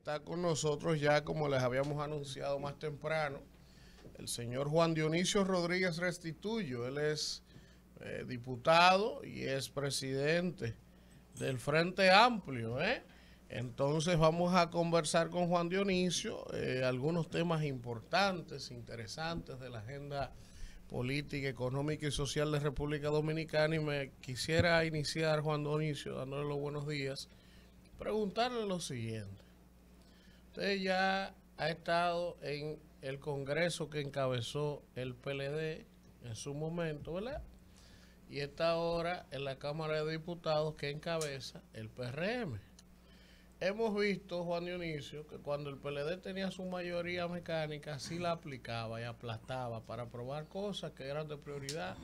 Está con nosotros ya, como les habíamos anunciado más temprano, el señor Juan Dionisio Rodríguez Restituyo. Él es eh, diputado y es presidente del Frente Amplio. ¿eh? Entonces vamos a conversar con Juan Dionisio eh, algunos temas importantes, interesantes de la agenda política, económica y social de República Dominicana y me quisiera iniciar, Juan Dionisio, dándole los buenos días, preguntarle lo siguiente. Usted ya ha estado en el Congreso que encabezó el PLD en su momento, ¿verdad? Y está ahora en la Cámara de Diputados que encabeza el PRM. Hemos visto, Juan Dionisio, que cuando el PLD tenía su mayoría mecánica, sí la aplicaba y aplastaba para aprobar cosas que eran de prioridad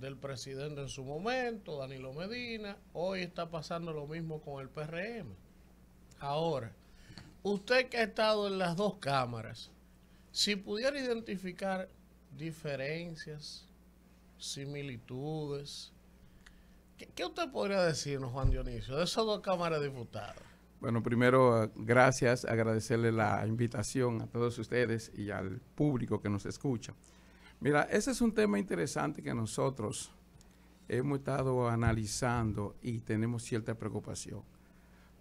del presidente en su momento, Danilo Medina. Hoy está pasando lo mismo con el PRM. Ahora, Usted que ha estado en las dos cámaras, si pudiera identificar diferencias, similitudes, ¿qué, usted podría decirnos, Juan Dionisio, de esas dos cámaras de diputados? Bueno, primero, eh, gracias, agradecerle la invitación a todos ustedes y al público que nos escucha. Mira, ese es un tema interesante que nosotros hemos estado analizando y tenemos cierta preocupación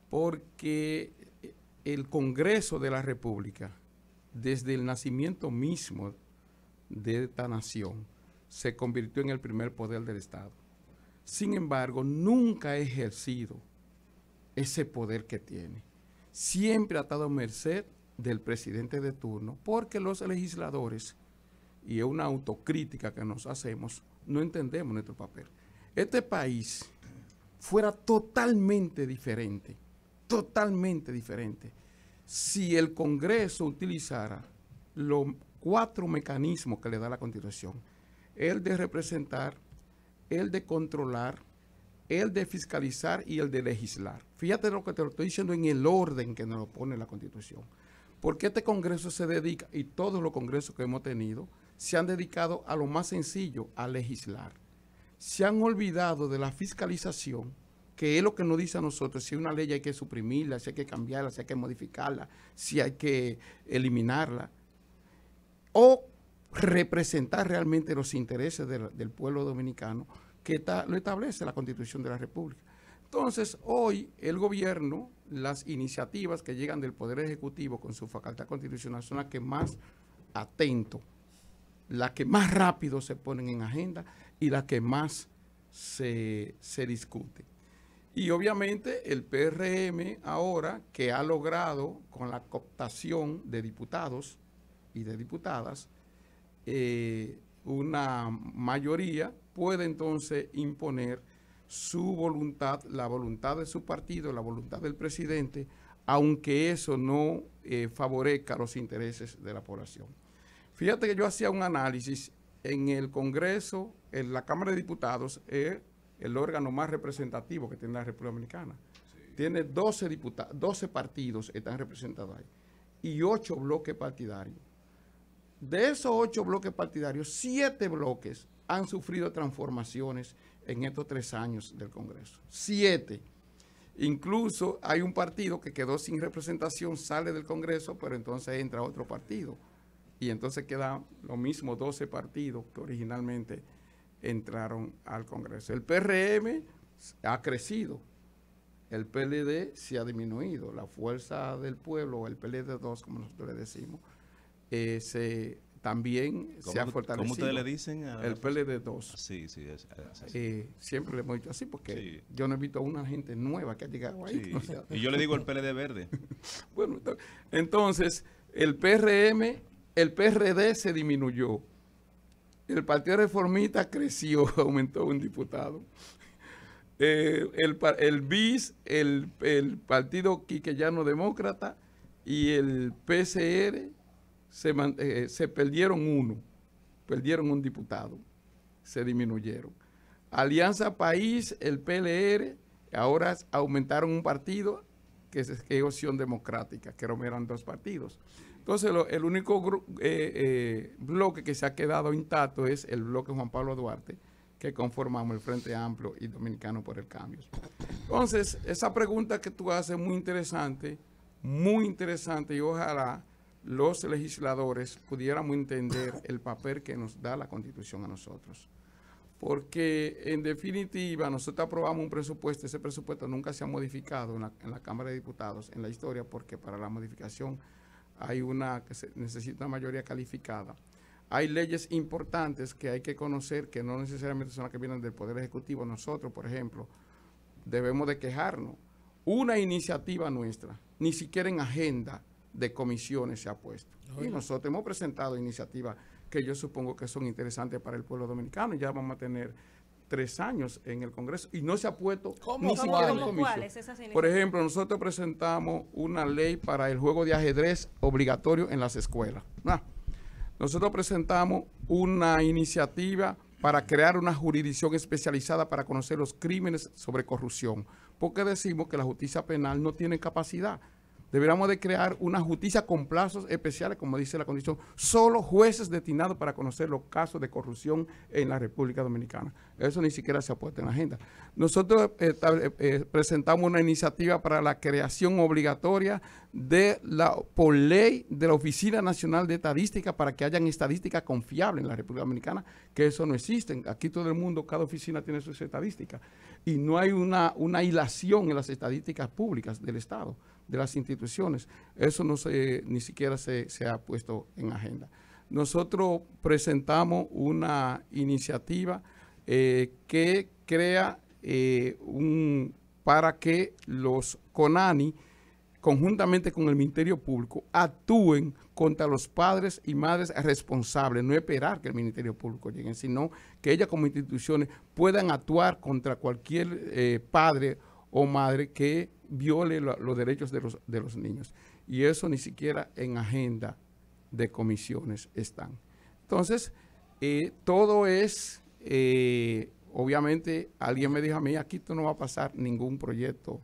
porque el Congreso de la República, desde el nacimiento mismo de esta nación, se convirtió en el primer poder del Estado. Sin embargo, nunca ha ejercido ese poder que tiene. Siempre ha estado a merced del presidente de turno, porque los legisladores, y es una autocrítica que nos hacemos, no entendemos nuestro papel. Este país fuera totalmente diferente totalmente diferente. Si el Congreso utilizara los cuatro mecanismos que le da la Constitución, el de representar, el de controlar, el de fiscalizar y el de legislar. Fíjate lo que te lo estoy diciendo en el orden que nos pone la Constitución. Porque este Congreso se dedica, y todos los congresos que hemos tenido, se han dedicado a lo más sencillo, a legislar. Se han olvidado de la fiscalización que es lo que nos dice a nosotros, si una ley hay que suprimirla, si hay que cambiarla, si hay que modificarla, si hay que eliminarla, o representar realmente los intereses del, pueblo dominicano que lo establece la Constitución de la República. Entonces, hoy el gobierno, las iniciativas que llegan del Poder Ejecutivo con su facultad constitucional son las que más atento, las que más rápido se ponen en agenda y las que más se, se discuten. Y obviamente el PRM ahora que ha logrado con la cooptación de diputados y de diputadas eh, una mayoría, puede entonces imponer su voluntad, la voluntad de su partido, la voluntad del presidente, aunque eso no eh, favorezca los intereses de la población. Fíjate que yo hacía un análisis en el Congreso, en la Cámara de Diputados, eh, el órgano más representativo que tiene la República Dominicana. Tiene 12, diputados, 12 partidos están representados ahí y 8 bloques partidarios. De esos 8 bloques partidarios, 7 bloques han sufrido transformaciones en estos tres años del Congreso. 7. Incluso hay un partido que quedó sin representación, sale del Congreso, pero entonces entra otro partido. Y entonces quedan los mismos 12 partidos que originalmente entraron al Congreso. El PRM ha crecido, el PLD se ha disminuido, la fuerza del pueblo, el PLD2, como nosotros le decimos, eh, se, también se ha fortalecido. ¿Cómo ustedes le dicen? A el PLD2. Sí, sí. Es, eh, siempre le hemos dicho así porque yo no he visto a una gente nueva que ha llegado ahí. y yo le digo el PLD verde. bueno, entonces, el PRM, el PRD se disminuyó el Partido Reformista creció, aumentó un diputado. Eh, el, BIS, el, Partido Quiquellano Demócrata y el PCR eh, se, perdieron uno, perdieron un diputado, se disminuyeron. Alianza País, el PLR, ahora aumentaron un partido, que es, que es Opción Democrática, que eran dos partidos. Entonces, el único eh, eh, bloque que se ha quedado intacto es el bloque Juan Pablo Duarte, que conformamos el Frente Amplio y Dominicano por el Cambio. Entonces, esa pregunta que tú haces es muy interesante, muy interesante y ojalá los legisladores pudiéramos entender el papel que nos da la Constitución a nosotros. Porque en definitiva nosotros aprobamos un presupuesto, ese presupuesto nunca se ha modificado en la Cámara de Diputados en la historia porque para la modificación hay una que se necesita mayoría calificada. Hay leyes importantes que hay que conocer que no necesariamente son las que vienen del Poder Ejecutivo. Nosotros, por ejemplo, debemos de quejarnos. Una iniciativa nuestra, ni siquiera en agenda de comisiones se ha puesto. Y nosotros hemos presentado iniciativas que yo supongo que son interesantes para el pueblo dominicano. Ya vamos a tener tres años en el Congreso y no se ha puesto ni siquiera Por ejemplo, nosotros presentamos una ley para el juego de ajedrez obligatorio en las escuelas. Ah, nosotros presentamos una iniciativa para crear una jurisdicción especializada para conocer los crímenes sobre corrupción, porque decimos que la justicia penal no tiene capacidad. Deberíamos de crear una justicia con plazos especiales, como dice la condición, solo jueces destinados para conocer los casos de corrupción en la República Dominicana. Eso ni siquiera se ha puesto en la agenda. Nosotros eh, eh, eh, presentamos una iniciativa para la creación obligatoria de la, por ley de la Oficina Nacional de Estadística para que hayan estadísticas confiables en la República Dominicana, que eso no existe. Aquí todo el mundo, cada oficina tiene sus estadística. y no hay una, una hilación en las estadísticas públicas del Estado de las instituciones. Eso no se, ni siquiera se, ha puesto en agenda. Nosotros presentamos una iniciativa eh, que crea eh, un, para que los CONANI, conjuntamente con el Ministerio Público, actúen contra los padres y madres responsables. No esperar que el Ministerio Público llegue, sino que ellas como instituciones puedan actuar contra cualquier eh, padre o madre que viole los derechos de los, de los niños. Y eso ni siquiera en agenda de comisiones están. Entonces, eh, todo es, eh, obviamente, alguien me dijo a mí, aquí tú no va a pasar ningún proyecto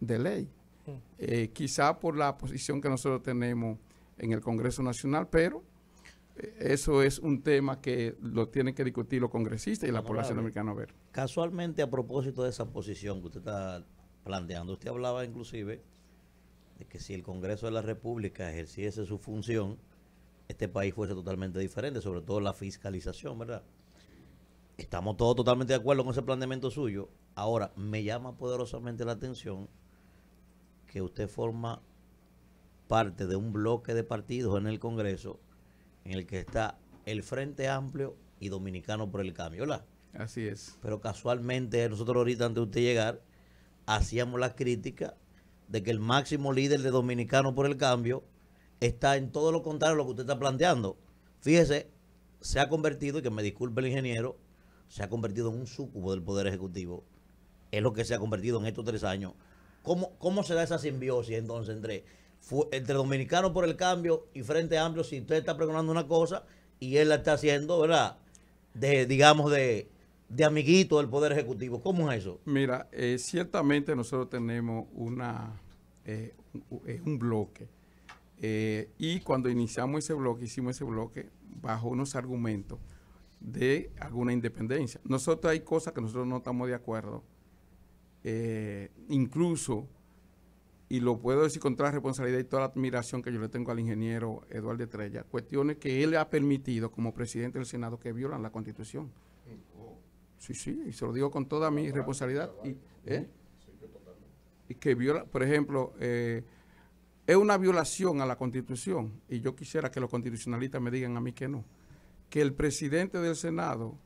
de ley. Mm. Eh, quizá por la posición que nosotros tenemos en el Congreso Nacional, pero eso es un tema que lo tienen que discutir los congresistas y la población americana ver. Casualmente, a propósito de esa posición que usted está planteando, usted hablaba inclusive de que si el Congreso de la República ejerciese su función, este país fuese totalmente diferente, sobre todo la fiscalización, ¿verdad? Estamos todos totalmente de acuerdo con ese planteamiento suyo. Ahora, me llama poderosamente la atención que usted forma parte de un bloque de partidos en el Congreso en el que está el Frente Amplio y Dominicano por el Cambio, ¿Hola? Así es. Pero casualmente, nosotros ahorita antes de usted llegar, hacíamos la crítica de que el máximo líder de Dominicano por el Cambio está en todo lo contrario a lo que usted está planteando. Fíjese, se ha convertido, y que me disculpe el ingeniero, se ha convertido en un súcubo del Poder Ejecutivo. Es lo que se ha convertido en estos tres años. ¿Cómo, cómo se da esa simbiosis entonces entre, entre dominicano por el Cambio y Frente Amplio si usted está preguntando una cosa y él la está haciendo, ¿verdad? De, digamos, de, de amiguito del Poder Ejecutivo. ¿Cómo es eso? Mira, eh, ciertamente nosotros tenemos una, eh, eh, un bloque. y cuando iniciamos ese bloque, hicimos ese bloque bajo unos argumentos de alguna independencia. Nosotros hay cosas que nosotros no estamos de acuerdo. incluso, y lo puedo decir con toda la responsabilidad y toda la admiración que yo le tengo al ingeniero Eduardo Estrella, cuestiones que él ha permitido como presidente del Senado que violan la Constitución. Sí, sí, y se lo digo con toda mi responsabilidad. ¿eh? Y, que viola, por ejemplo, eh, es una violación a la Constitución, y yo quisiera que los constitucionalistas me digan a mí que no, que el presidente del Senado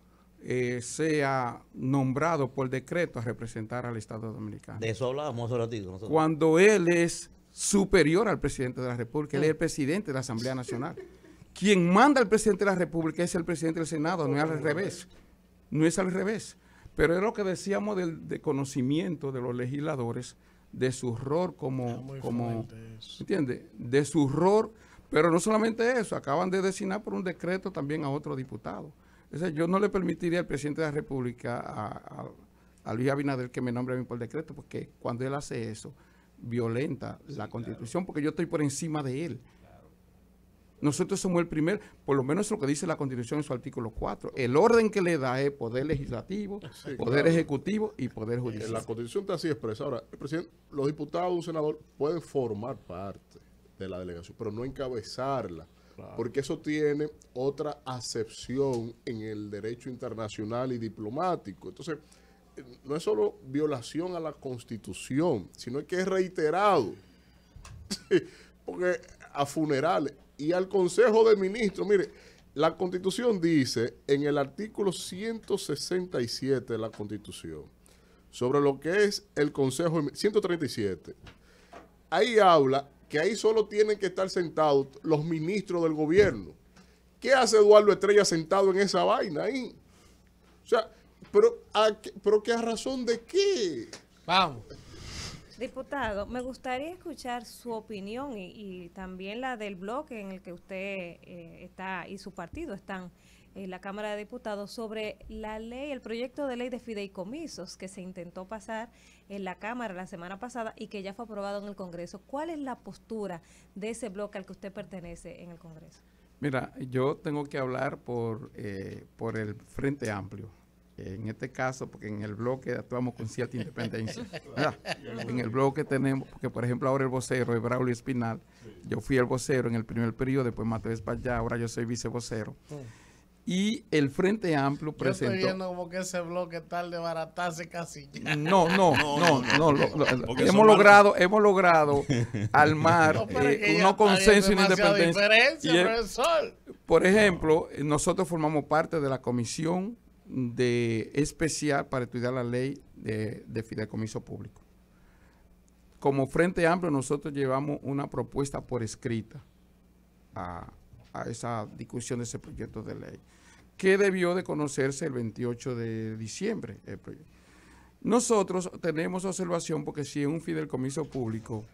eh, sea nombrado por decreto a representar al Estado Dominicano. De eso hablábamos ratito. Nosotros. Cuando él es superior al presidente de la República, él es el presidente de la Asamblea Nacional. Quien manda al presidente de la República es el presidente del Senado, no es al revés. No es al revés. Pero es lo que decíamos del de conocimiento de los legisladores, de su horror como... Ah, como ¿Entiende? De su horror Pero no solamente eso, acaban de designar por un decreto también a otro diputado. yo no le permitiría al presidente de la República, a, Luis Abinader, que me nombre a mí por decreto, porque cuando él hace eso, violenta la constitución, porque yo estoy por encima de él. Nosotros somos el primer, por lo menos lo que dice la Constitución en su artículo 4. El orden que le da es poder legislativo, ah, poder ejecutivo y poder eh, judicial. La Constitución está así expresa. Ahora, el presidente, los diputados, un senador pueden formar parte de la delegación, pero no encabezarla. Porque eso tiene otra acepción en el derecho internacional y diplomático. Entonces, eh, no es solo violación a la Constitución, sino que es reiterado. porque a funerales, y al Consejo de Ministros. Mire, la Constitución dice en el artículo 167 de la Constitución sobre lo que es el Consejo 137. Ahí habla que ahí solo tienen que estar sentados los ministros del gobierno. ¿Qué hace Eduardo Estrella sentado en esa vaina ahí? O sea, pero, qué razón de qué? Vamos. Diputado, me gustaría escuchar su opinión y, también la del bloque en el que usted eh, está y su partido están en la Cámara de Diputados sobre la ley, el proyecto de ley de fideicomisos que se intentó pasar en la Cámara la semana pasada y que ya fue aprobado en el Congreso. ¿Cuál es la postura de ese bloque al que usted pertenece en el Congreso? Mira, yo tengo que hablar por, eh, por el Frente Amplio en este caso, porque en el bloque actuamos con cierta independencia. En el bloque tenemos, porque por ejemplo ahora el vocero es Braulio Espinal, yo fui el vocero en el primer periodo, después Mateo Espallá, ahora yo soy vicevocero. Y el Frente Amplio presentó... estoy viendo como que ese bloque tal de baratarse casi No, no, no, no. hemos, logrado, hemos logrado armar eh, un consenso y una independencia. por ejemplo, nosotros formamos parte de la comisión de especial para estudiar la ley de, fideicomiso público. Como Frente Amplio nosotros llevamos una propuesta por escrita a, esa discusión de ese proyecto de ley, que debió de conocerse el 28 de diciembre. nosotros tenemos observación porque si es un fideicomiso público,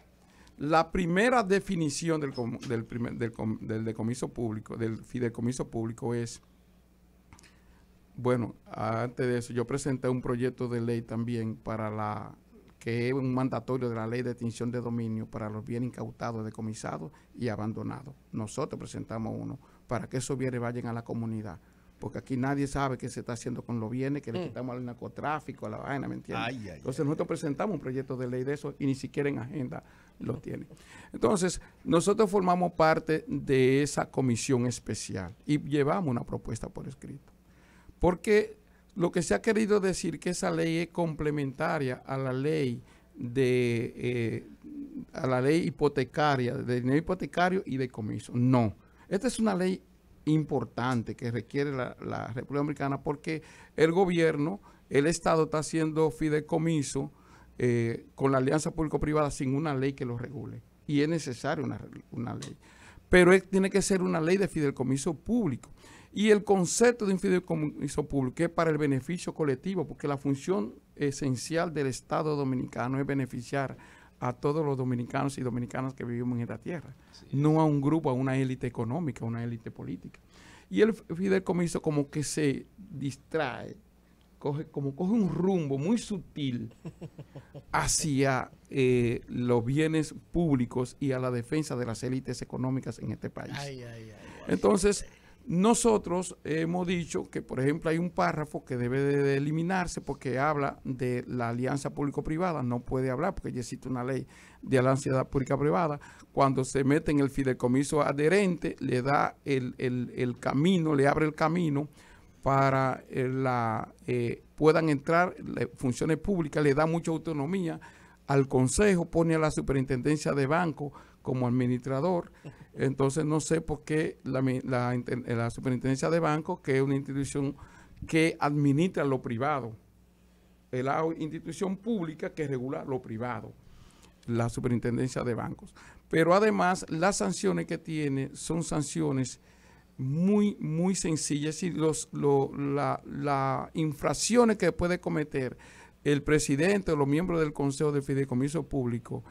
la primera definición del, del, público, del fideicomiso público es bueno, antes de eso, yo presenté un proyecto de ley también para la que es un mandatorio de la ley de extinción de dominio para los bienes incautados, decomisados y abandonados. Nosotros presentamos uno para que esos bienes vayan a la comunidad. Porque aquí nadie sabe qué se está haciendo con los bienes, que le mm. quitamos al narcotráfico, a la vaina, ¿me entiendes? Entonces nosotros presentamos un proyecto de ley de eso y ni siquiera en agenda lo tiene. Entonces, nosotros formamos parte de esa comisión especial y llevamos una propuesta por escrito. Porque lo que se ha querido decir que esa ley es complementaria a la ley de eh, a la ley hipotecaria, de dinero hipotecario y de comiso. No. Esta es una ley importante que requiere la, República Dominicana porque el gobierno, el Estado está haciendo fideicomiso eh, con la alianza público-privada sin una ley que lo regule. Y es necesaria una, ley. Pero tiene que ser una ley de fideicomiso público. Y el concepto de un fideicomiso público es para el beneficio colectivo, porque la función esencial del Estado dominicano es beneficiar a todos los dominicanos y dominicanas que vivimos en esta tierra, no a un grupo, a una élite económica, a una élite política. Y el fideicomiso como que se distrae, coge, como coge un rumbo muy sutil hacia eh, los bienes públicos y a la defensa de las élites económicas en este país. Entonces, nosotros hemos dicho que, por ejemplo, hay un párrafo que debe de eliminarse porque habla de la alianza público-privada. No puede hablar porque ya existe una ley de alianza pública-privada. Cuando se mete en el fideicomiso adherente, le da el, el, el camino, le abre el camino para eh, la eh, puedan entrar funciones públicas, le da mucha autonomía al Consejo, pone a la superintendencia de banco como administrador. Entonces no sé por qué la, la, superintendencia de bancos, que es una institución que administra lo privado, es la institución pública que regula lo privado, la superintendencia de bancos. Pero además las sanciones que tiene son sanciones muy, muy sencillas y los, las infracciones que puede cometer el presidente o los miembros del Consejo de Fideicomiso Público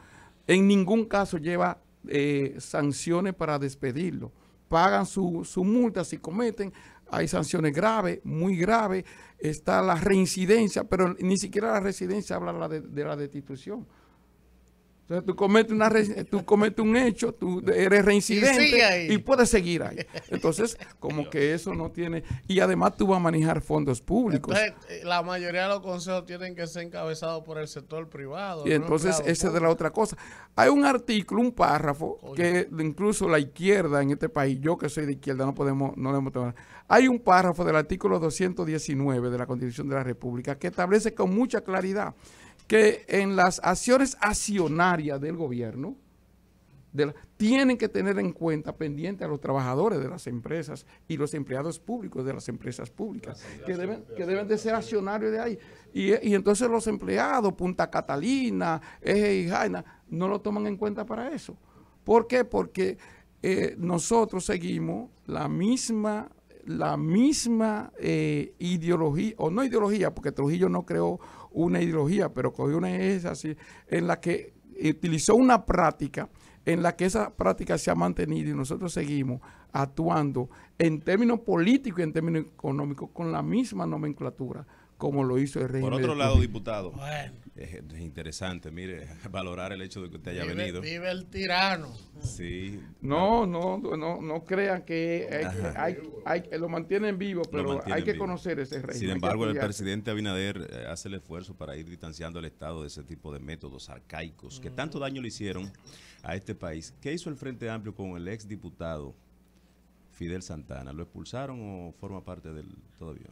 en ningún caso lleva eh, sanciones para despedirlo. Pagan su, multa si cometen. Hay sanciones graves, muy graves. Está la reincidencia, pero ni siquiera la reincidencia habla de la destitución. Entonces tú cometes, una, tú cometes un hecho, tú eres reincidente y, puedes seguir ahí. Entonces, como que eso no tiene... Y además tú vas a manejar fondos públicos. Eh, la mayoría de los consejos tienen que ser encabezados por el sector privado. Y entonces esa es de la otra cosa. Hay un artículo, un párrafo, que incluso la izquierda en este país, yo que soy de izquierda, no podemos, no tomar. Hay un párrafo del artículo 219 de la Constitución de la República que establece con mucha claridad que en las acciones accionarias del gobierno tienen que tener en cuenta pendiente a los trabajadores de las empresas y los empleados públicos de las empresas públicas, que, deben, que deben de ser accionarios de ahí. Y, entonces los empleados, Punta Catalina, Eje y Jaina, no lo toman en cuenta para eso. ¿Por qué? Porque eh, nosotros seguimos la misma, la misma eh, ideología, o no ideología, porque Trujillo no creó una ideología, pero cogió una es así, en la que utilizó una práctica en la que esa práctica se ha mantenido y nosotros seguimos actuando en términos políticos y en términos económicos con la misma nomenclatura como lo hizo el régimen. Por otro lado, diputado, bueno. es, interesante, mire, valorar el hecho de que usted haya venido. Vive el tirano. Sí. No, no, no, no, crean que eh, hay, hay, lo mantienen vivo, pero hay que conocer ese régimen. Sin embargo, el presidente Abinader eh, hace el esfuerzo para ir distanciando al Estado de ese tipo de métodos arcaicos que tanto mm. daño le hicieron a este país. ¿Qué hizo el Frente Amplio con el ex diputado Fidel Santana? ¿Lo expulsaron o forma parte del todavía?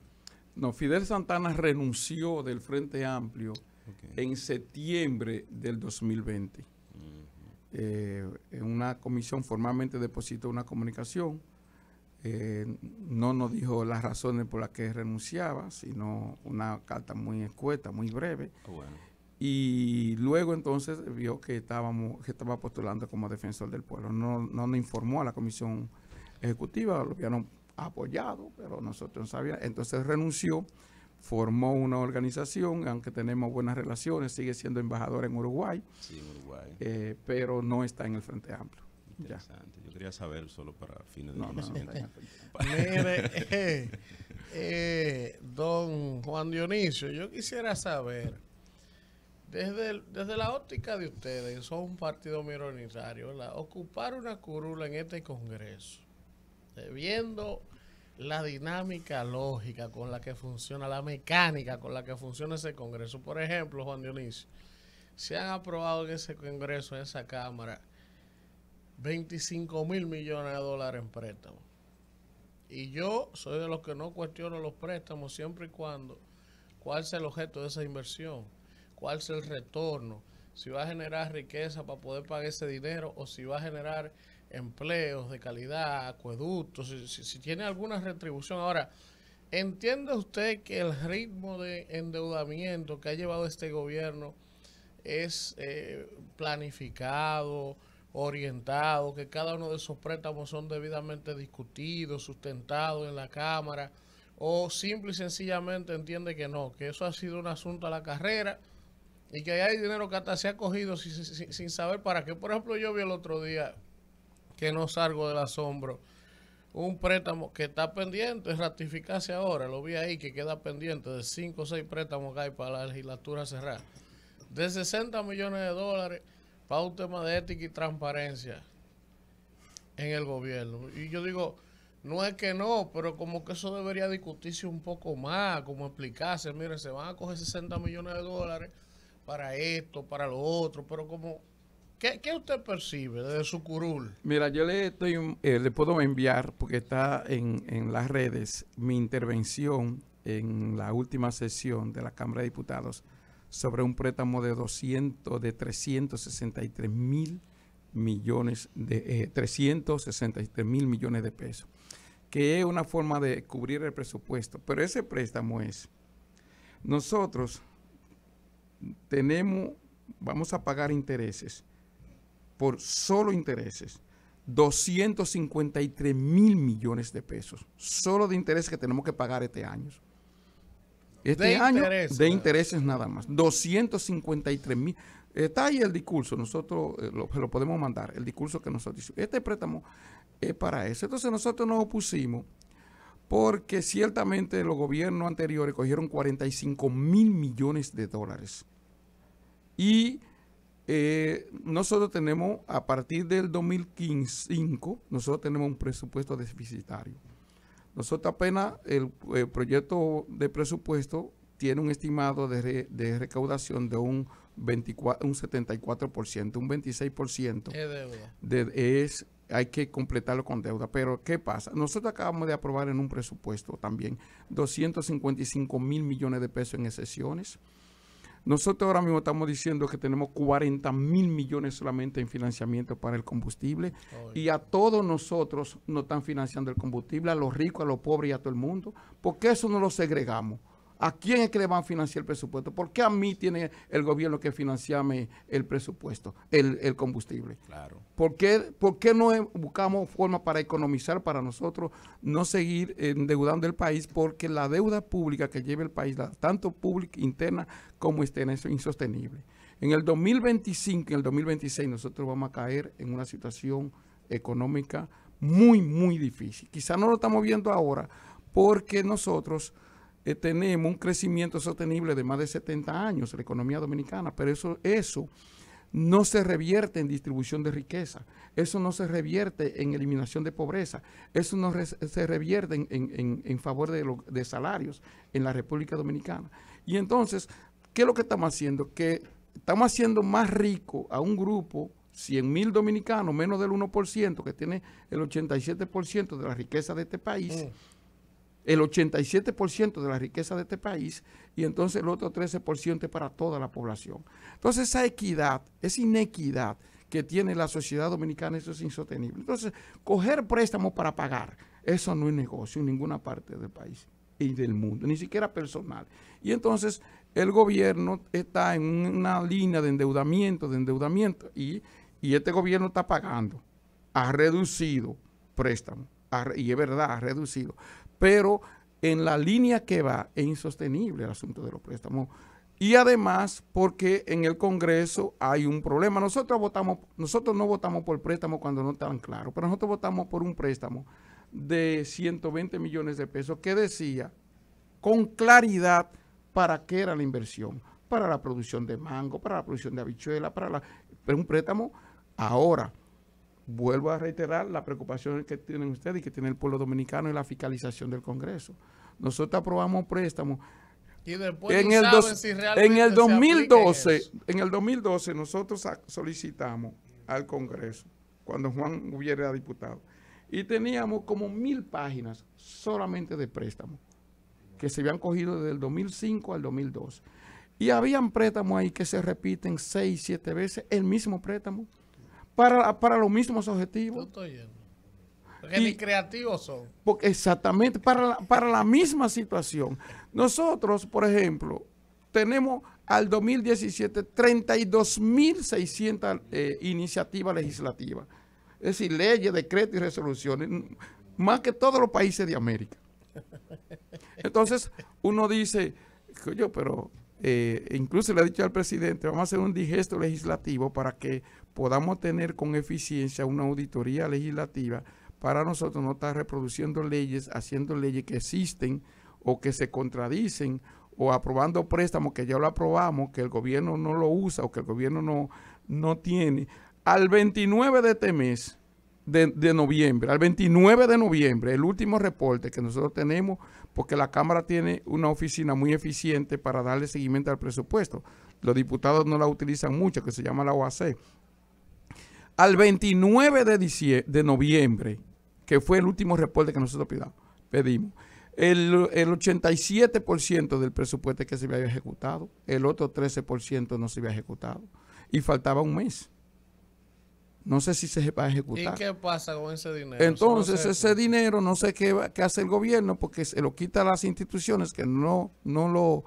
No, Fidel Santana renunció del Frente Amplio en septiembre del 2020. Eh, en una comisión formalmente depositó una comunicación. Eh, no nos dijo las razones por las que renunciaba, sino una carta muy escueta, muy breve. Ah, y luego entonces vio que estábamos, que estaba postulando como defensor del pueblo. No, no nos informó a la comisión ejecutiva, lo no apoyado, pero nosotros no sabíamos. Entonces renunció, formó una organización, aunque tenemos buenas relaciones, sigue siendo embajador en Uruguay, eh, pero no está en el Frente Amplio. Interesante. Yo quería saber solo para fines de no, Mire, eh, eh, don Juan Dionisio, yo quisiera saber, desde, desde la óptica de ustedes, son un partido minoritario, ¿verdad? ocupar una curula en este Congreso, viendo la dinámica lógica con la que funciona, la mecánica con la que funciona ese Congreso. Por ejemplo, Juan Dionisio, se han aprobado en ese Congreso, en esa Cámara, 25 mil millones de dólares en préstamos. Y yo soy de los que no cuestiono los préstamos siempre y cuando cuál sea el objeto de esa inversión, cuál sea el retorno, si va a generar riqueza para poder pagar ese dinero o si va a generar empleos de calidad, acueductos, si, tiene alguna retribución. Ahora, ¿entiende usted que el ritmo de endeudamiento que ha llevado este gobierno es eh, planificado, orientado, que cada uno de esos préstamos son debidamente discutidos, sustentados en la Cámara? ¿O simple y sencillamente entiende que no, que eso ha sido un asunto a la carrera? y que hay dinero que hasta se ha cogido sin, saber para qué. Por ejemplo, yo vi el otro día que no salgo del asombro. Un préstamo que está pendiente, ratificarse ahora, lo vi ahí que queda pendiente de cinco o seis préstamos que hay para la legislatura cerrar. De 60 millones de dólares para un tema de ética y transparencia en el gobierno. Y yo digo, no es que no, pero como que eso debería discutirse un poco más, como explicarse, mire, se van a coger 60 millones de dólares para esto, para lo otro, pero como ¿Qué, usted percibe de su curul? Mira, yo le, estoy, eh, le puedo enviar, porque está en, en, las redes, mi intervención en la última sesión de la Cámara de Diputados sobre un préstamo de 200, de 363 mil millones de 363 eh, mil millones de pesos, que es una forma de cubrir el presupuesto. Pero ese préstamo es, nosotros tenemos, vamos a pagar intereses por solo intereses 253 mil millones de pesos, solo de intereses que tenemos que pagar este año. Este año de intereses nada más, 253 mil. Está ahí el discurso, nosotros eh, lo, lo, podemos mandar, el discurso que nosotros hicimos. Este préstamo es para eso. Entonces nosotros nos opusimos porque ciertamente los gobiernos anteriores cogieron 45 mil millones de dólares. Y eh, nosotros tenemos, a partir del 2005, nosotros tenemos un presupuesto deficitario. Nosotros apenas el, proyecto de presupuesto tiene un estimado de, recaudación de un 24, un 74%, un 26% ¿Qué deuda. De, es, hay que completarlo con deuda. Pero, ¿qué pasa? Nosotros acabamos de aprobar en un presupuesto también 255 mil millones de pesos en excesiones. Nosotros ahora mismo estamos diciendo que tenemos 40 mil millones solamente en financiamiento para el combustible y a todos nosotros nos están financiando el combustible, a los ricos, a los pobres y a todo el mundo, porque eso no lo segregamos. ¿A quién es que le van a financiar el presupuesto? ¿Por qué a mí tiene el gobierno que financiarme el presupuesto, el, combustible? Claro. ¿Por qué, no em, buscamos forma para economizar para nosotros, no seguir endeudando el país? Porque la deuda pública que lleva el país, tanto pública interna como externa, es insostenible. En el 2025, en el 2026, nosotros vamos a caer en una situación económica muy, muy difícil. Quizá no lo estamos viendo ahora porque nosotros eh, tenemos un crecimiento sostenible de más de 70 años en la economía dominicana, pero eso, eso no se revierte en distribución de riqueza, eso no se revierte en eliminación de pobreza, eso no se revierte en, favor de, salarios en la República Dominicana. Y entonces, ¿qué es lo que estamos haciendo? Que estamos haciendo más rico a un grupo 100 mil dominicanos, menos del 1%, que tiene el 87% de la riqueza de este país, mm el 87% de la riqueza de este país y entonces el otro 13% para toda la población. Entonces esa equidad, esa inequidad que tiene la sociedad dominicana, eso es insostenible. Entonces, coger préstamos para pagar, eso no es negocio en ninguna parte del país y del mundo, ni siquiera personal. Y entonces el gobierno está en una línea de endeudamiento, de endeudamiento, y, este gobierno está pagando, ha reducido préstamos, y es verdad, ha reducido pero en la línea que va es insostenible el asunto de los préstamos. Y además, porque en el Congreso hay un problema. Nosotros votamos, nosotros no votamos por el préstamo cuando no estaban claros, pero nosotros votamos por un préstamo de 120 millones de pesos que decía con claridad para qué era la inversión, para la producción de mango, para la producción de habichuela, para la, un préstamo ahora vuelvo a reiterar la preocupación que tienen ustedes y que tiene el pueblo dominicano y la fiscalización del Congreso. Nosotros aprobamos préstamos. en, el en el 2012, en el 2012 nosotros solicitamos al Congreso cuando Juan hubiera diputado y teníamos como mil páginas solamente de préstamos que se habían cogido desde el 2005 al 2012. Y habían préstamos ahí que se repiten seis, siete veces el mismo préstamo para, los mismos objetivos. Estoy Porque ni creativos son. Porque exactamente, para la, para la misma situación. Nosotros, por ejemplo, tenemos al 2017 32.600 eh, iniciativas legislativas. Es decir, leyes, decretos y resoluciones, más que todos los países de América. Entonces, uno dice, yo, pero eh, incluso le ha dicho al presidente, vamos a hacer un digesto legislativo para que podamos tener con eficiencia una auditoría legislativa para nosotros no estar reproduciendo leyes, haciendo leyes que existen o que se contradicen o aprobando préstamos que ya lo aprobamos, que el gobierno no lo usa o que el gobierno no, no tiene. Al 29 de este mes, de, de, noviembre, al 29 de noviembre, el último reporte que nosotros tenemos, porque la Cámara tiene una oficina muy eficiente para darle seguimiento al presupuesto. Los diputados no la utilizan mucho, que se llama la OAC al 29 de, de noviembre, que fue el último reporte que nosotros pedimos, el, 87% del presupuesto que se había ejecutado, el otro 13% no se había ejecutado y faltaba un mes. No sé si se va a ejecutar. ¿Y qué pasa con ese dinero? Entonces, ese dinero no sé qué, hace el gobierno porque se lo quita a las instituciones que no, no lo,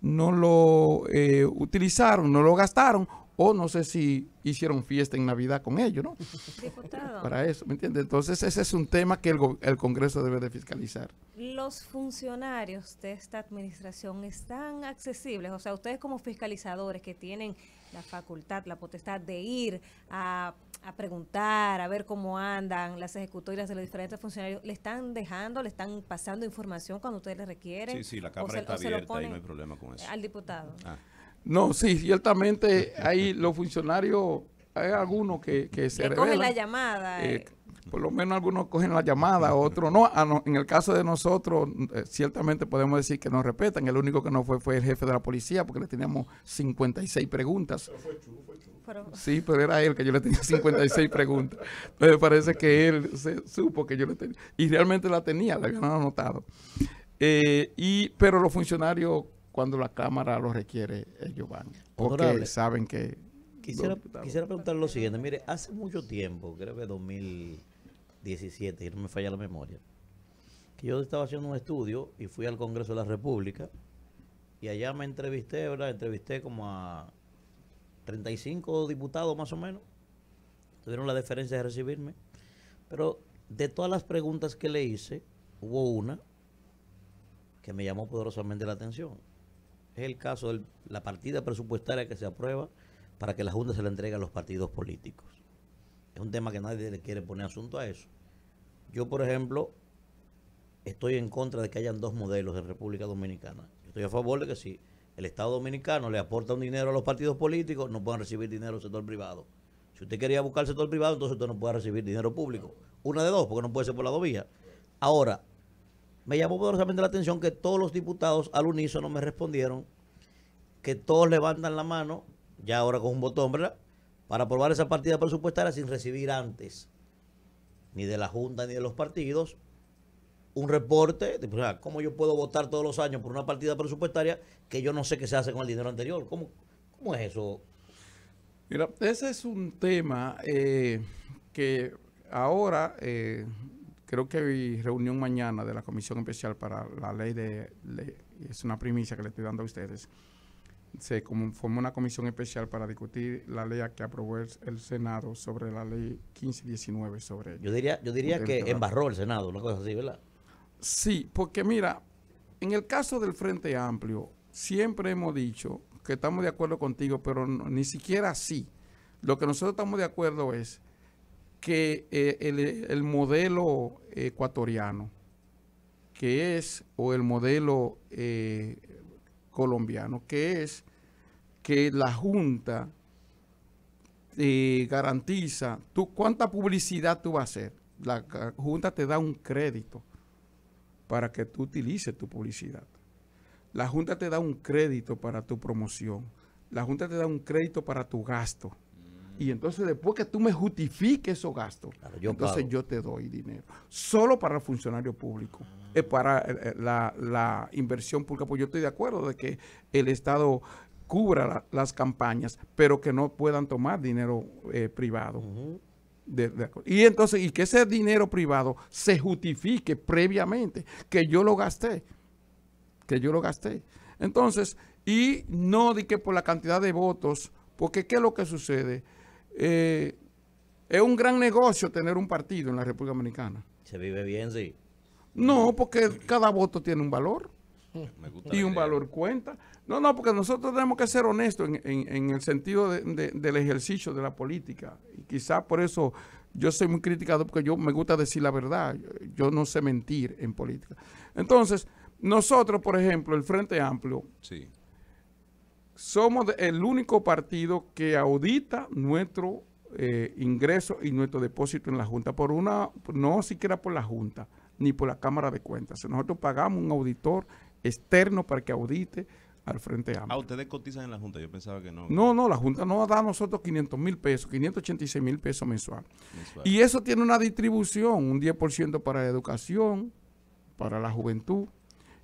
no lo eh, utilizaron, no lo gastaron o no sé si hicieron fiesta en Navidad con ellos, ¿no? Para eso, ¿me entiende? Entonces ese es un tema que el, Congreso debe de fiscalizar. Los funcionarios de esta administración están accesibles, o sea, ustedes como fiscalizadores que tienen la facultad, la potestad de ir a, preguntar, a ver cómo andan las ejecutorias de los diferentes funcionarios, ¿le están dejando, le están pasando información cuando ustedes le requieren? Sí, sí, la Cámara está abierta y no hay problema con eso. Al diputado. Ah. No, sí, ciertamente hay los funcionarios, hay algunos que, que se... Que cogen la llamada. Eh, eh. por lo menos algunos cogen la llamada, otros no. Ah, en el caso de nosotros, eh, ciertamente podemos decir que nos respetan. El único que no fue fue el jefe de la policía, porque le teníamos 56 preguntas. fue fue Sí, pero era él que yo le tenía 56 preguntas. Entonces parece que él se supo que yo le tenía. Y realmente la tenía, la habían anotado. y, pero los funcionarios cuando la Cámara lo requiere, ...el eh, Giovanni... Porque saben que... Quisiera, preguntarle preguntar lo siguiente. Mire, hace mucho tiempo, creo que 2017, y no me falla la memoria, que yo estaba haciendo un estudio y fui al Congreso de la República y allá me entrevisté, ¿verdad? Entrevisté como a 35 diputados más o menos. Tuvieron la deferencia de recibirme. Pero de todas las preguntas que le hice, hubo una que me llamó poderosamente la atención. Es el caso de la partida presupuestaria que se aprueba para que la Junta se la entregue a los partidos políticos. Es un tema que nadie le quiere poner asunto a eso. Yo, por ejemplo, estoy en contra de que hayan dos modelos de República Dominicana. Estoy a favor de que si el Estado Dominicano le aporta un dinero a los partidos políticos, no puedan recibir dinero del sector privado. Si usted quería buscar el sector privado, entonces usted no puede recibir dinero público. Una de dos, porque no puede ser por la dos vías. Ahora, me llamó poderosamente la atención que todos los diputados al unísono me respondieron que todos levantan la mano, ya ahora con un botón, ¿verdad? Para aprobar esa partida presupuestaria sin recibir antes, ni de la Junta ni de los partidos, un reporte de cómo yo puedo votar todos los años por una partida presupuestaria que yo no sé qué se hace con el dinero anterior. ¿Cómo, cómo es eso? Mira, ese es un tema eh, que ahora eh, creo que hay reunión mañana de la Comisión Especial para la Ley de... es una primicia que le estoy dando a ustedes. Se formó una comisión especial para discutir la ley que aprobó el, Senado sobre la ley 1519 sobre... Yo diría, yo diría que embarró el Senado, una cosa así, ¿verdad? Sí, porque mira, en el caso del Frente Amplio, siempre hemos dicho que estamos de acuerdo contigo, pero ni siquiera así. Lo que nosotros estamos de acuerdo es que eh, el, modelo ecuatoriano, que es, o el modelo eh, colombiano, que es que la Junta eh, garantiza, tú, ¿cuánta publicidad tú vas a hacer? La, la Junta te da un crédito para que tú utilices tu publicidad. La Junta te da un crédito para tu promoción. La Junta te da un crédito para tu gasto. Y entonces después que tú me justifiques esos gastos, entonces yo te doy dinero. Solo para el funcionario público, para eh, eh, la, inversión pública. Pues yo estoy de acuerdo de que el Estado cubra las campañas, pero que no puedan tomar dinero eh, privado. y entonces, y que ese dinero privado se justifique previamente, que yo lo gasté, que yo lo gasté. Entonces, y no di que por la cantidad de votos, porque ¿qué es lo que sucede? Eh, es un gran negocio tener un partido en la República Dominicana. Se vive bien, sí. No, porque cada voto tiene un valor. y un valor cuenta. No, no, porque nosotros tenemos que ser honestos en, el sentido del ejercicio de la política. Y quizás por eso yo soy muy criticado, porque yo me gusta decir la verdad. yo no sé mentir en política. Entonces, nosotros, por ejemplo, el Frente Amplio, sí somos el único partido que audita nuestro eh, ingreso y nuestro depósito en la Junta, por una, no siquiera por la Junta, ni por la Cámara de Cuentas. Nosotros pagamos un auditor externo para que audite al Frente Amplio. Ah, ustedes cotizan en la Junta, yo pensaba que no. No, no, la Junta nos da a nosotros 500 mil pesos, 586 mil pesos mensual. Y eso tiene una distribución, un 10% para la educación, para la juventud,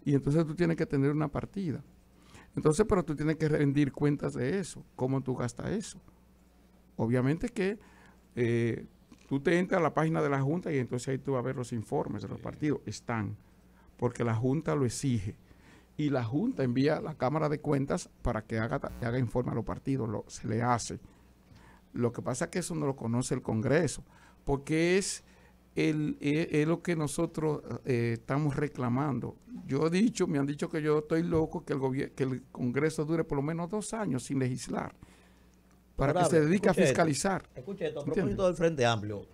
y entonces tú tienes que tener una partida. Entonces, pero tú tienes que rendir cuentas de eso, cómo tú gastas eso. Obviamente que eh, tú te entras a la página de la Junta y entonces ahí tú vas a ver los informes de los partidos. Están, porque la Junta lo exige. Y la Junta envía a la Cámara de Cuentas para que haga, haga informe a los partidos, se le hace. Lo que pasa es que eso no lo conoce el Congreso, porque es el, eh, es lo que nosotros eh, estamos reclamando. Yo he dicho, me han dicho que yo estoy loco, que el, que el Congreso dure por lo menos dos años sin legislar, para que se dedique a fiscalizar. escuche esto, a propósito del Frente Amplio,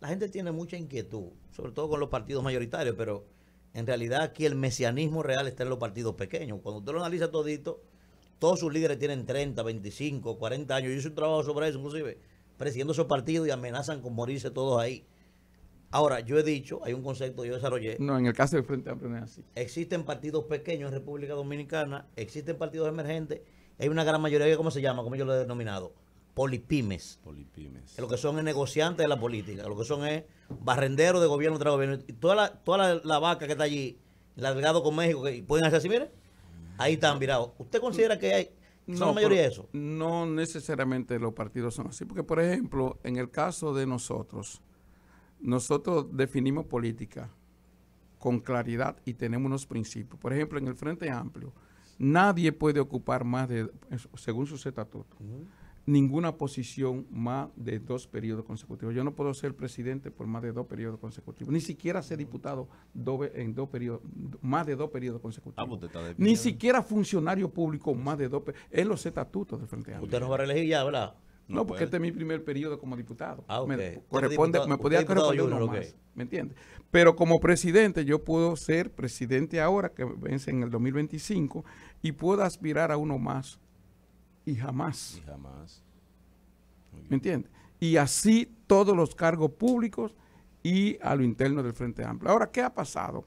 la gente tiene mucha inquietud, sobre todo con los partidos mayoritarios, pero en realidad aquí el mesianismo real está en los partidos pequeños. Cuando usted lo analiza todito, todos sus líderes tienen 30, 25, 40 años. Yo hice un trabajo sobre eso, inclusive, presidiendo esos partidos y amenazan con morirse todos ahí Ahora, yo he dicho, hay un concepto que yo desarrollé. No, en el caso del Frente Amplio no es así. Existen partidos pequeños en República Dominicana, existen partidos emergentes, hay una gran mayoría ¿cómo se llama? ¿Cómo yo lo he denominado, polipymes. Polipymes. lo que son es negociantes de la política, lo que son es barrenderos de gobierno tras gobierno. Y toda la, toda la, vaca que está allí, la con México, que pueden hacer así, mire, ahí están virados. ¿Usted considera que hay... mayoría de eso? No necesariamente los partidos son así, porque por ejemplo, en el caso de nosotros, nosotros definimos política con claridad y tenemos unos principios. Por ejemplo, en el Frente Amplio, nadie puede ocupar más de, según sus estatutos, ninguna posición más de dos periodos consecutivos. Yo no puedo ser presidente por más de dos periodos consecutivos, ni siquiera ser diputado en dos periodos, más de dos periodos consecutivos. Ah, ni siquiera funcionario público más de dos, periodos en los estatutos del Frente Amplio. Usted no va a reelegir ya, ¿verdad? No, porque este es mi primer periodo como diputado. Ah, me, corresponde, me podía corresponder uno, uno más. ¿Me entiendes? Pero como presidente, yo puedo ser presidente ahora, que vence en el 2025, y puedo aspirar a uno más. Y jamás. jamás. ¿Me entiendes? Y así todos los cargos públicos y a lo interno del Frente Amplio. Ahora, ¿qué ha pasado?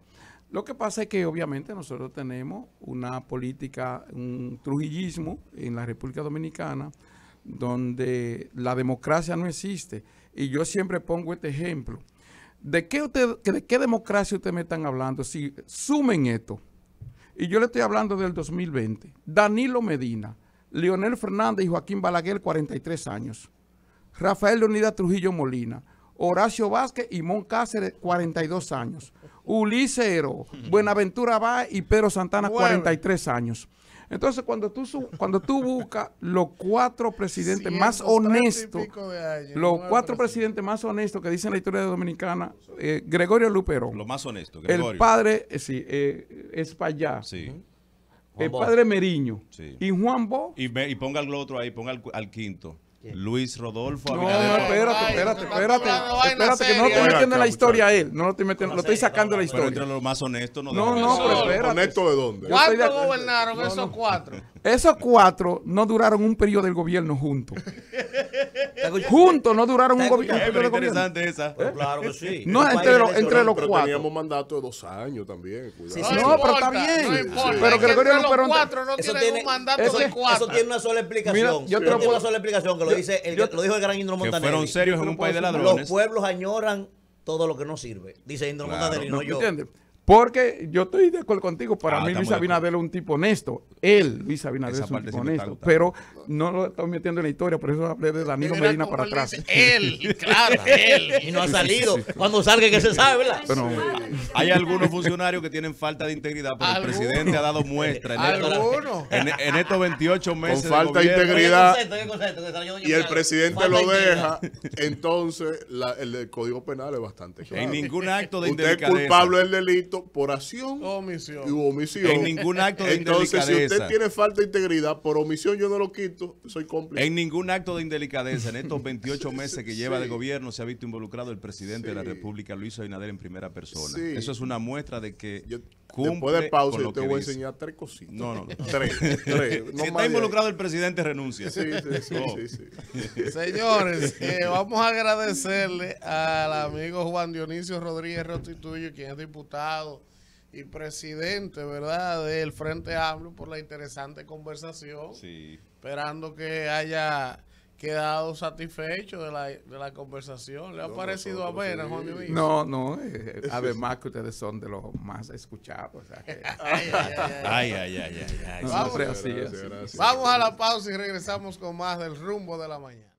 Lo que pasa es que obviamente nosotros tenemos una política, un trujillismo en la República Dominicana donde la democracia no existe. Y yo siempre pongo este ejemplo. ¿De qué, qué democracia ustedes me están hablando? Si sumen esto, y yo le estoy hablando del 2020, Danilo Medina, Leonel Fernández y Joaquín Balaguer, 43 años, Rafael leonida Trujillo Molina, Horacio Vázquez y Mon Cáceres, 42 años, Ulises Buenaventura Báez y Pedro Santana, 43 años. Entonces, cuando tú, cuando tú buscas los cuatro presidentes más honestos, los cuatro presidentes más honestos que dicen la historia dominicana, eh, Gregorio Lupero El padre, eh, eh Espallá. El padre Meriño. Y Juan Bo. Y, ponga al otro ahí, ponga al quinto. Luis Rodolfo No, espérate, espérate, espérate. Espérate, que no lo estoy metiendo en la historia él. No lo estoy metiendo, lo estoy sacando de la historia. entre los más honestos no No, pero espérate. ¿Honesto de dónde? ¿Cuánto gobernaron esos cuatro? Esos cuatro no duraron un periodo del gobierno juntos. Juntos no duraron un gobierno. Es interesante esa. Pues pues claro que sí. No, entre, los, entre los cuatro. teníamos mandato de dos años también. No, pero está bien. Pero Gregorio Luperón. Eso tiene un mandato de cuatro. Eso tiene una sola explicación. Yo tengo una sola explicación que lo dice lo dijo el gran Indro Montaner. Fueron serios en un país de ladrones. Los pueblos añoran todo lo que no sirve, dice Indro Montaner y no yo. Porque yo estoy de acuerdo contigo, para ah, mí Luis Abinader es un tipo honesto. Él, Luis Abinader, es un tipo honesto. Pero no lo estamos metiendo en la historia, por eso hablé de Danilo Medina para atrás. Él, claro, él. Y no ha salido. Cuando salga que se sabe, hay algunos funcionarios que tienen falta de integridad, pero el presidente ha dado muestra en, estos, en, estos 28 meses. Con falta de, integridad. y el presidente lo deja, entonces el, Código Penal es bastante claro. En ningún acto de Usted es culpable del delito por acción omisión. y omisión. En ningún acto de Entonces, si usted tiene falta de integridad, por omisión yo no lo quito, soy cómplice. En ningún acto de indelicadeza, en estos 28 meses que lleva de gobierno, se ha visto involucrado el presidente de la República, Luis Abinader, en primera persona. Eso es una muestra de que yo, cumple Después de pausa, yo te voy a enseñar tres cositas. No, no, tres, si está involucrado el presidente, renuncia. Oh. Señores, eh, vamos a agradecerle al amigo Juan Dionisio Rodríguez Rostituyo, quien es diputado y presidente, ¿verdad?, del Frente Amplio por la interesante conversación. Esperando que haya quedado satisfecho de la, conversación. ¿Le ha parecido a ver No, no. Eh, además que ustedes son de los más escuchados. ay, ay, ay, ay. ay Vamos a la pausa y regresamos con más del rumbo de la mañana.